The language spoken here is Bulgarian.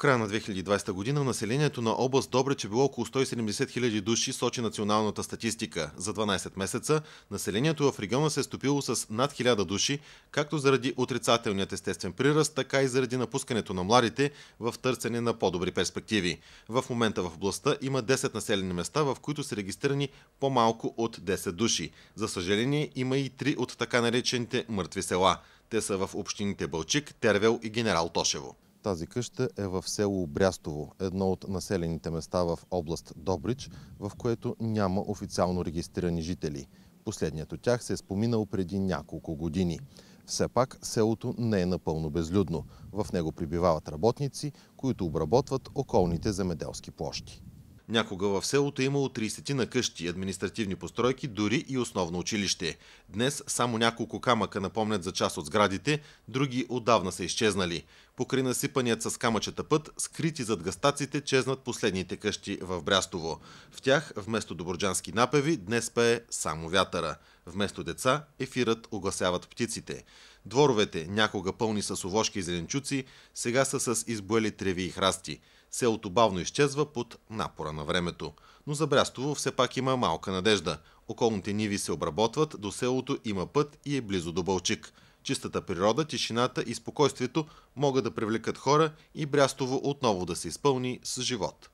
края на 2020 година населението на област Добрич е било около 170 хиляди души, сочи националната статистика. За 12 месеца населението в региона се е стопило с над 1000 души, както заради отрицателният естествен приръст, така и заради напускането на младите в търсене на по-добри перспективи. В момента в областта има 10 населени места, в които са регистрирани по-малко от 10 души. За съжаление има и 3 от така наречените мъртви села. Те са в общините Бълчик, Тервел и Генерал Тошево. Тази къща е в село Брястово, едно от населените места в област Добрич, в което няма официално регистрирани жители. Последният от тях се е споминал преди няколко години. Все пак селото не е напълно безлюдно. В него прибивават работници, които обработват околните земеделски площи. Някога в селото е имало 30 на къщи, административни постройки, дори и основно училище. Днес само няколко камъка напомнят за част от сградите, други отдавна са изчезнали. Покрай насипаният с камъчета път, скрити зад гастаците, чезнат последните къщи в Брястово. В тях, вместо доброджански напеви, днес пее само вятъра. Вместо деца, ефирът огласяват птиците. Дворовете, някога пълни с овошки и зеленчуци, сега са с избоели треви и храсти – Селото бавно изчезва под напора на времето. Но за Брястово все пак има малка надежда. Околните ниви се обработват, до селото има път и е близо до Бълчик. Чистата природа, тишината и спокойствието могат да привлекат хора и Брястово отново да се изпълни с живот.